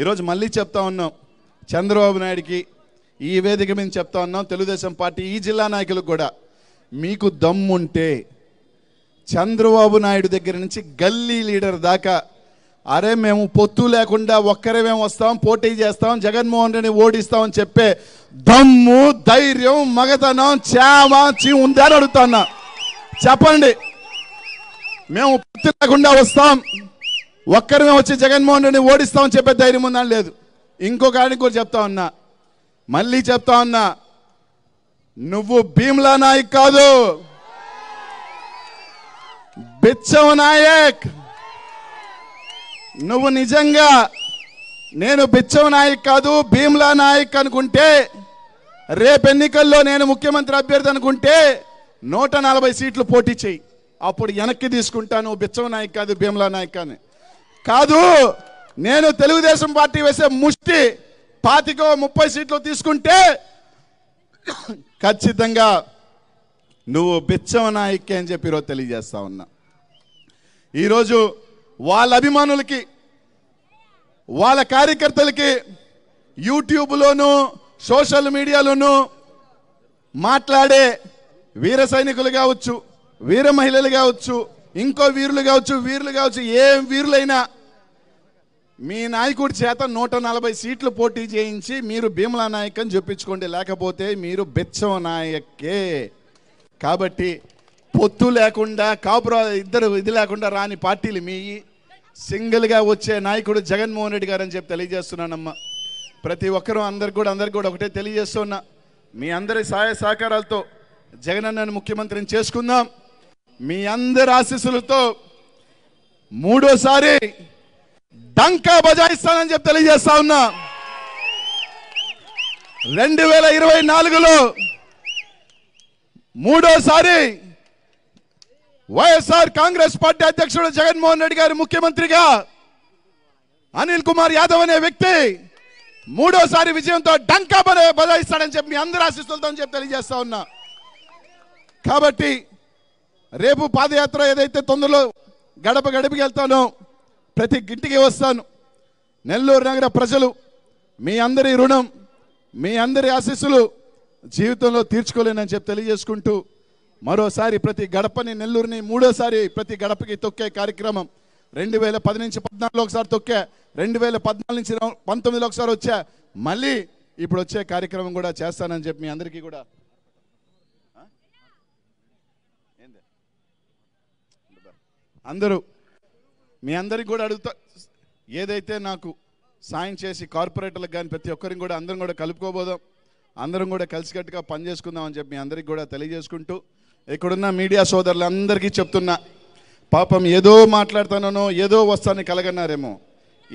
ఈరోజు మళ్ళీ చెప్తా ఉన్నాం చంద్రబాబు నాయుడికి ఈ వేదిక మీద చెప్తా ఉన్నాం తెలుగుదేశం పార్టీ ఈ జిల్లా నాయకులకు కూడా మీకు దమ్ముంటే చంద్రబాబు నాయుడు దగ్గర నుంచి గల్లీ లీడర్ దాకా అరే మేము పొత్తు లేకుండా ఒక్కరే మేము వస్తాం పోటీ చేస్తాం జగన్మోహన్ రెడ్డిని ఓడిస్తామని చెప్పే దమ్ము ధైర్యం మగతనం చేమ చీ ఉందని అడుగుతా చెప్పండి మేము పొత్తు లేకుండా వస్తాం ఒక్కరిమే వచ్చి జగన్మోహన్ రెడ్డిని ఓడిస్తామని చెప్పే ధైర్యం ఉందని లేదు ఇంకొక ఆయనకు కూడా చెప్తా ఉన్నా మళ్ళీ చెప్తా ఉన్నా నువ్వు భీమ్లా నాయక్ కాదు బిచ్చవ నాయక్ నువ్వు నిజంగా నేను బిచ్చవ నాయక్ కాదు భీమ్లా నాయక్ అనుకుంటే రేపు ఎన్నికల్లో నేను ముఖ్యమంత్రి అభ్యర్థి అనుకుంటే నూట నలభై సీట్లు పోటీ చేయి అప్పుడు వెనక్కి తీసుకుంటాను బిచ్చవ నాయక్ కాదు భీమ్లా నాయక్ అని కాదు నేను తెలుగుదేశం పార్టీ వేసే ముష్టి పాతికో ముప్పై సీట్లు తీసుకుంటే ఖచ్చితంగా నువ్వు బిచ్చవ నాయక్కి అని చెప్పి ఈరోజు తెలియజేస్తా ఉన్నా ఈరోజు వాళ్ళ అభిమానులకి వాళ్ళ కార్యకర్తలకి యూట్యూబ్లోను సోషల్ మీడియాలోను మాట్లాడే వీర సైనికులు కావచ్చు వీర మహిళలు కావచ్చు ఇంకో వీరులు కావచ్చు వీరులు కావచ్చు ఏం వీరులైనా మీ నాయకుడి చేత నూట నలభై సీట్లు పోటీ చేయించి మీరు భీముల నాయక్ అని చెప్పించుకోండి లేకపోతే మీరు బెచ్చవ నాయకే కాబట్టి పొత్తు లేకుండా కాపురా ఇద్దరు ఇది లేకుండా రాని పార్టీలు మీ సింగిల్గా వచ్చే నాయకుడు జగన్మోహన్ రెడ్డి గారు అని చెప్పి తెలియజేస్తున్నానమ్మా ప్రతి ఒక్కరూ అందరు కూడా అందరికి కూడా ఒకటే తెలియజేస్తున్నా మీ అందరి సహాయ సహకారాలతో జగనన్నను ముఖ్యమంత్రిని చేసుకుందాం మీ అందరి ఆశీస్సులతో మూడోసారి టంకా బజాయిస్తానని చెప్పి తెలియజేస్తా ఉన్నా రెండు వేల ఇరవై నాలుగులో మూడోసారి వైఎస్ఆర్ కాంగ్రెస్ పార్టీ అధ్యక్షుడు జగన్మోహన్ రెడ్డి గారి ముఖ్యమంత్రిగా అనిల్ కుమార్ యాదవ్ అనే వ్యక్తి మూడోసారి విజయంతో డంకా బదాయిస్తాడని చెప్పి మీ అందరూ ఆశిస్తులతో చెప్పి తెలియజేస్తా ఉన్నా కాబట్టి రేపు పాదయాత్ర ఏదైతే తొందరలో గడప గడపకి వెళ్తానో ప్రతి గింటికి వస్తాను నెల్లూరు నగర ప్రజలు మీ అందరి రుణం మీ అందరి ఆశీస్సులు జీవితంలో తీర్చుకోలేనని చెప్పి తెలియజేసుకుంటూ మరోసారి ప్రతి గడపని నెల్లూరుని మూడోసారి ప్రతి గడపకి తొక్కే కార్యక్రమం రెండు వేల పది నుంచి పద్నాలుగులో ఒకసారి తొక్కే రెండు వేల పద్నాలుగు నుంచి పంతొమ్మిదిలో ఒకసారి వచ్చా మళ్ళీ ఇప్పుడు వచ్చే కార్యక్రమం కూడా చేస్తానని చెప్పి మీ అందరికీ కూడా అందరూ మీ అందరికి కూడా అడుగుతా ఏదైతే నాకు సాయం చేసి కార్పొరేటర్లకు కానీ ప్రతి ఒక్కరిని కూడా అందరం కూడా కలుపుకోబోదాం అందరం కూడా కలిసికట్టుగా అని చెప్పి మీ అందరికి కూడా తెలియజేసుకుంటూ ఇక్కడున్న మీడియా సోదరులందరికీ చెప్తున్నా పాపం ఏదో మాట్లాడతానో ఏదో వస్తాను కలగన్నారేమో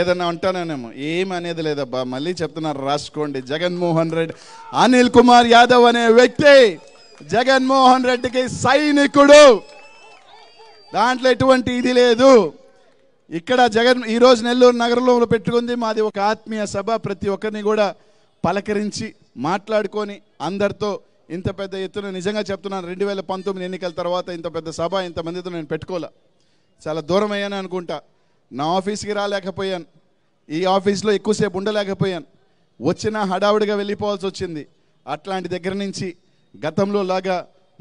ఏదన్నా అంటానేమో ఏమనేది లేదబ్బా మళ్ళీ చెప్తున్నారు రాసుకోండి జగన్మోహన్ రెడ్డి అనిల్ కుమార్ యాదవ్ అనే వ్యక్తి జగన్మోహన్ రెడ్డికి సైనికుడు దాంట్లో ఎటువంటి ఇది లేదు ఇక్కడ జగన్ ఈరోజు నెల్లూరు నగరంలో పెట్టుకుంది మాది ఒక ఆత్మీయ సభ ప్రతి ఒక్కరిని కూడా పలకరించి మాట్లాడుకొని అందరితో ఇంత పెద్ద ఎత్తున నిజంగా చెప్తున్నాను రెండు వేల పంతొమ్మిది ఎన్నికల తర్వాత ఇంత పెద్ద సభ ఇంతమందితో నేను పెట్టుకోలే చాలా దూరం అయ్యాను అనుకుంటా నా ఆఫీస్కి రాలేకపోయాను ఈ ఆఫీస్లో ఎక్కువసేపు ఉండలేకపోయాను వచ్చినా హడావుడిగా వెళ్ళిపోవాల్సి వచ్చింది అట్లాంటి దగ్గర నుంచి గతంలో లాగా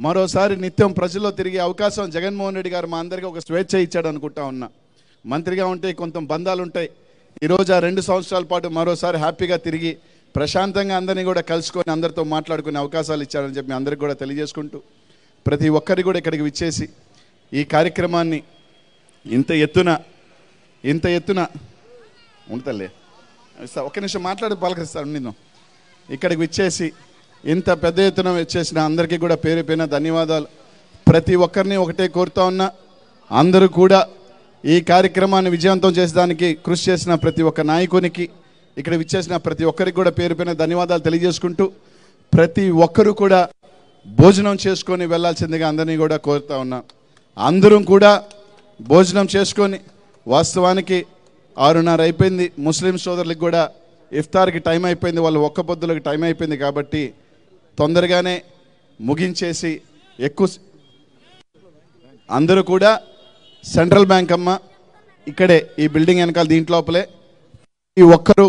మరోసారి నిత్యం ప్రజల్లో తిరిగే అవకాశం జగన్మోహన్ రెడ్డి గారు మా అందరికీ ఒక స్వేచ్ఛ ఇచ్చాడు అనుకుంటా ఉన్నా మంత్రిగా ఉంటే కొంత బంధాలు ఉంటాయి ఈరోజు ఆ రెండు సంవత్సరాల పాటు మరోసారి హ్యాపీగా తిరిగి ప్రశాంతంగా అందరినీ కూడా కలుసుకొని అందరితో మాట్లాడుకునే అవకాశాలు ఇచ్చారని చెప్పి అందరికి కూడా తెలియజేసుకుంటూ ప్రతి ఒక్కరి కూడా ఇక్కడికి విచ్చేసి ఈ కార్యక్రమాన్ని ఇంత ఎత్తున ఇంత ఎత్తున ఉండతలే సార్ ఒక్క నిమిషం మాట్లాడి పలకరిస్తాను నేను ఇక్కడికి విచ్చేసి ఇంత పెద్ద ఎత్తున వచ్చేసిన అందరికీ కూడా పేరు ధన్యవాదాలు ప్రతి ఒక్కరిని ఒకటే కోరుతా ఉన్నా అందరూ కూడా ఈ కార్యక్రమాన్ని విజయవంతం చేసేదానికి కృషి చేసిన ప్రతి ఒక్క నాయకునికి ఇక్కడ విచ్చేసిన ప్రతి ఒక్కరికి కూడా పేరు పైన ధన్యవాదాలు తెలియజేసుకుంటూ ప్రతి ఒక్కరూ కూడా భోజనం చేసుకొని వెళ్లాల్సిందిగా అందరినీ కూడా కోరుతా ఉన్నా అందరం కూడా భోజనం చేసుకొని వాస్తవానికి ఆరున్నర అయిపోయింది ముస్లిం సోదరులకు కూడా ఇఫ్తార్కి టైం అయిపోయింది వాళ్ళు ఒక్క పొద్దులకు టైం అయిపోయింది కాబట్టి తొందరగానే ముగించేసి ఎక్కువ అందరూ కూడా సెంట్రల్ బ్యాంక్ అమ్మ ఇక్కడే ఈ బిల్డింగ్ వెనకాల దీంట్లోపలే ఈ ఒక్కరు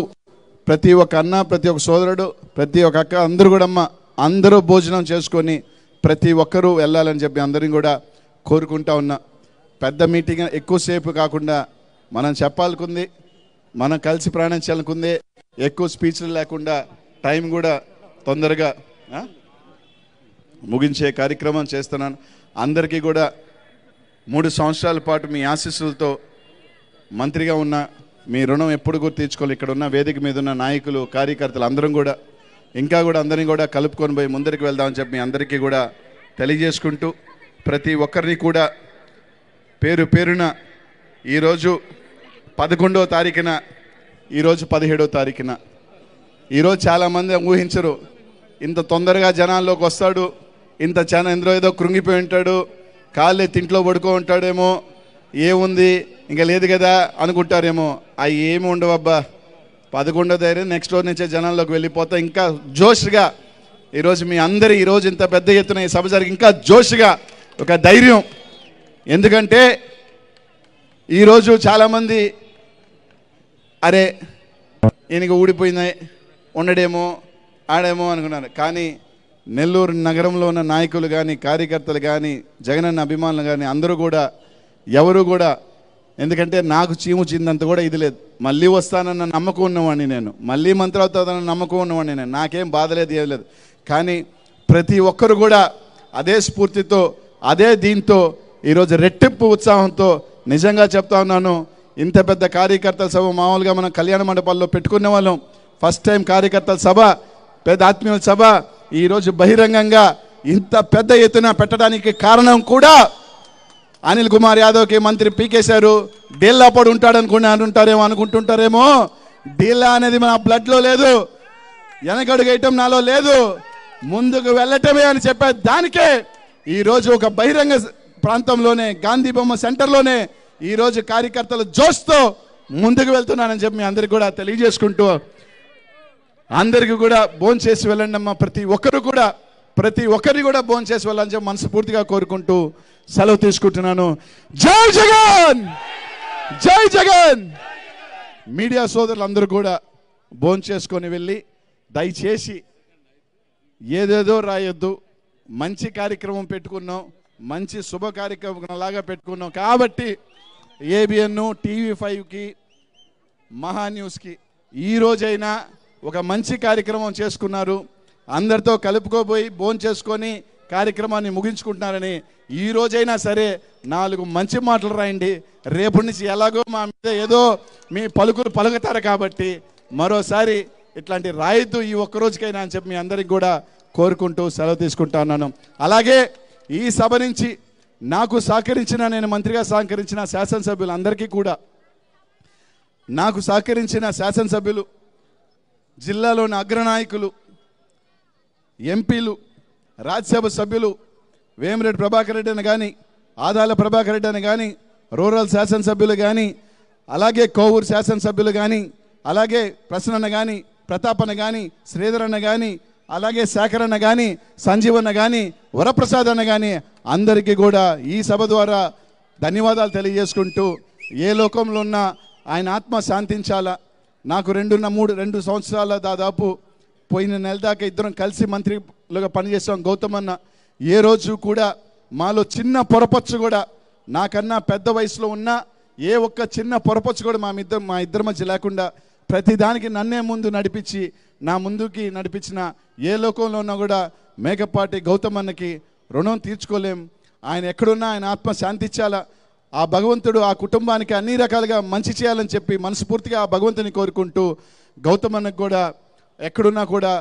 ప్రతి ఒక్క అన్న ప్రతి ఒక్క సోదరుడు ప్రతి ఒక్క అక్క అందరూ కూడా అమ్మ అందరూ భోజనం చేసుకొని ప్రతి ఒక్కరూ వెళ్ళాలని చెప్పి అందరిని కూడా కోరుకుంటా ఉన్నా పెద్ద మీటింగ్ ఎక్కువసేపు కాకుండా మనం చెప్పాలనుకుంది మనం కలిసి ప్రయాణించాలనుకుంది ఎక్కువ స్పీచ్లు లేకుండా టైం కూడా తొందరగా ముగించే కార్యక్రమం చేస్తున్నాను అందరికీ కూడా మూడు సంవత్సరాల పాటు మీ ఆశీస్సులతో మంత్రిగా ఉన్న మీ రుణం ఎప్పుడు కూడా తీర్చుకోవాలి ఇక్కడ ఉన్న వేదిక మీద ఉన్న నాయకులు కార్యకర్తలు అందరం కూడా ఇంకా కూడా అందరినీ కూడా కలుపుకొని పోయి ముందరికి వెళ్దామని చెప్పి మీ అందరికీ కూడా తెలియజేసుకుంటూ ప్రతి ఒక్కరిని కూడా పేరు పేరున ఈరోజు పదకొండవ తారీఖున ఈరోజు పదిహేడో తారీఖున ఈరోజు చాలామంది ఊహించరు ఇంత తొందరగా జనాల్లోకి వస్తాడు ఇంత చాలా ఎందులో ఏదో కృంగిపోయి ఉంటాడు కాళ్ళే తింట్లో పడుకో ఉంటాడేమో ఏముంది ఇంకా లేదు కదా అనుకుంటారేమో అవి ఏమి ఉండవబ్బా పదకొండో ధైర్యం నెక్స్ట్ రోజు నుంచే జనాల్లోకి వెళ్ళిపోతా ఇంకా జోష్గా ఈరోజు మీ అందరి ఈరోజు ఇంత పెద్ద ఎత్తున ఈ సభ జరిగి ఇంకా జోష్గా ఒక ధైర్యం ఎందుకంటే ఈరోజు చాలామంది అరే ఈయనకి ఊడిపోయింది ఉండడేమో ఆడేమో అనుకున్నారు కానీ నెల్లూరు నగరంలో ఉన్న నాయకులు కానీ కార్యకర్తలు కానీ జగనన్న అభిమానులు కానీ అందరూ కూడా ఎవరు కూడా ఎందుకంటే నాకు చీము చిందంత కూడా ఇది లేదు మళ్ళీ వస్తానన్న నమ్మకం ఉన్నవాడిని నేను మళ్ళీ మంత్రి నమ్మకం ఉన్నవాడిని నేను నాకేం బాధలేదు ఏం లేదు కానీ ప్రతి ఒక్కరు కూడా అదే స్ఫూర్తితో అదే దీంతో ఈరోజు రెట్టింపు ఉత్సాహంతో నిజంగా చెప్తా ఉన్నాను ఇంత పెద్ద కార్యకర్తల సభ మామూలుగా మనం కళ్యాణ మండపాల్లో పెట్టుకునే వాళ్ళం ఫస్ట్ టైం కార్యకర్తల సభ పెద్ద ఆత్మీయుల సభ ఈరోజు బహిరంగంగా ఇంత పెద్ద ఎత్తున పెట్టడానికి కారణం కూడా అనిల్ కుమార్ యాదవ్కి మంత్రి పీకేశారు డీల్లా పడి ఉంటాడు అనుకుని అంటుంటారేమో అనుకుంటుంటారేమో డీల్లా అనేది మన బ్లడ్లో లేదు వేయటం నాలో లేదు ముందుకు వెళ్ళటమే అని చెప్పే దానికే ఈరోజు ఒక బహిరంగ ప్రాంతంలోనే గాంధీ బొమ్మ సెంటర్లోనే ఈరోజు కార్యకర్తలు జోస్తో ముందుకు వెళ్తున్నానని చెప్పి మీ అందరికి కూడా తెలియజేసుకుంటూ అందరికీ కూడా భోజనం చేసి వెళ్ళండి అమ్మా ప్రతి ఒక్కరు కూడా ప్రతి ఒక్కరిని కూడా భోజనం చేసి వెళ్ళాలని చెప్పి మనస్ఫూర్తిగా కోరుకుంటూ సెలవు తీసుకుంటున్నాను జై జగన్ జై జగన్ మీడియా సోదరులందరూ కూడా భోజనం చేసుకొని వెళ్ళి దయచేసి ఏదేదో రాయొద్దు మంచి కార్యక్రమం పెట్టుకున్నాం మంచి శుభ కార్యక్రమం లాగా పెట్టుకున్నాం కాబట్టి ఏబిఎన్ టీవీ ఫైవ్కి మహా న్యూస్కి ఈరోజైనా ఒక మంచి కార్యక్రమం చేసుకున్నారు అందరితో కలుపుకోబోయి భోజనం చేసుకొని కార్యక్రమాన్ని ముగించుకుంటున్నారని ఈ రోజైనా సరే నాలుగు మంచి మాటలు రాయండి రేపు నుంచి ఎలాగో మా మీద ఏదో మీ పలుకులు పలుకుతారు కాబట్టి మరోసారి ఇట్లాంటి రాయద్దు ఈ ఒక్కరోజుకైనా అని చెప్పి మీ అందరికి కూడా కోరుకుంటూ సెలవు తీసుకుంటా ఉన్నాను అలాగే ఈ సభ నుంచి నాకు సహకరించిన నేను మంత్రిగా సహకరించిన శాసనసభ్యులందరికీ కూడా నాకు సహకరించిన శాసనసభ్యులు జిల్లాలోని అగ్రనాయకులు ఎంపీలు రాజ్యసభ సభ్యులు వేమిరెడ్డి ప్రభాకర్ రెడ్డి అని కానీ ఆదాల ప్రభాకర్ రెడ్డి అని కానీ రూరల్ శాసనసభ్యులు కానీ అలాగే కోవూరు శాసనసభ్యులు కానీ అలాగే ప్రసన్న కానీ అన్న కానీ శ్రీధరన్న కానీ అలాగే శేఖరన్న కానీ సంజీవన్న కానీ వరప్రసాద్ అన్న కానీ అందరికీ కూడా ఈ సభ ద్వారా ధన్యవాదాలు తెలియజేసుకుంటూ ఏ లోకంలో ఉన్నా ఆయన ఆత్మ శాంతించాలా నాకు రెండున్న మూడు రెండు సంవత్సరాల దాదాపు పోయిన నెల దాకా ఇద్దరం కలిసి మంత్రిలుగా పనిచేసాం గౌతమ్ అన్న ఏ రోజు కూడా మాలో చిన్న పొరపచ్చు కూడా నాకన్నా పెద్ద వయసులో ఉన్న ఏ ఒక్క చిన్న పొరపచ్చు కూడా మా ఇద్దరు మా ఇద్దరి మధ్య లేకుండా ప్రతిదానికి నన్నే ముందు నడిపించి నా ముందుకి నడిపించిన ఏ లోకంలో ఉన్నా కూడా మేకపాటి గౌతమ్ అన్నకి రుణం తీర్చుకోలేం ఆయన ఎక్కడున్నా ఆయన ఆత్మ శాంతి ఇచ్చాలా ఆ భగవంతుడు ఆ కుటుంబానికి అన్ని రకాలుగా మంచి చేయాలని చెప్పి మనస్ఫూర్తిగా ఆ భగవంతుని కోరుకుంటూ గౌతమ్ అన్నకు కూడా ఎక్కడున్నా కూడా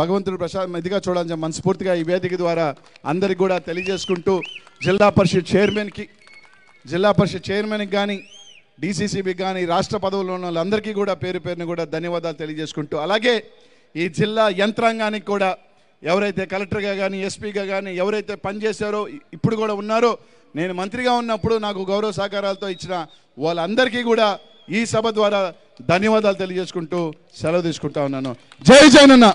భగవంతుడు ప్రసాద్ ఇదిగా చూడాలని మనస్ఫూర్తిగా ఈ వేదిక ద్వారా అందరికి కూడా తెలియజేసుకుంటూ జిల్లా పరిషత్ చైర్మన్కి జిల్లా పరిషత్ చైర్మన్కి కానీ డీసీసీబీకి కానీ రాష్ట్ర పదవులు ఉన్న వాళ్ళందరికీ కూడా పేరు పేరుని కూడా ధన్యవాదాలు తెలియజేసుకుంటూ అలాగే ఈ జిల్లా యంత్రాంగానికి కూడా ఎవరైతే కలెక్టర్గా కానీ ఎస్పీగా కానీ ఎవరైతే పనిచేశారో ఇప్పుడు కూడా ఉన్నారో నేను మంత్రిగా ఉన్నప్పుడు నాకు గౌరవ సహకారాలతో ఇచ్చిన వాళ్ళందరికీ కూడా ఈ సభ ద్వారా ధన్యవాదాలు తెలియజేసుకుంటూ సెలవు తీసుకుంటా ఉన్నాను జై జైనన్నా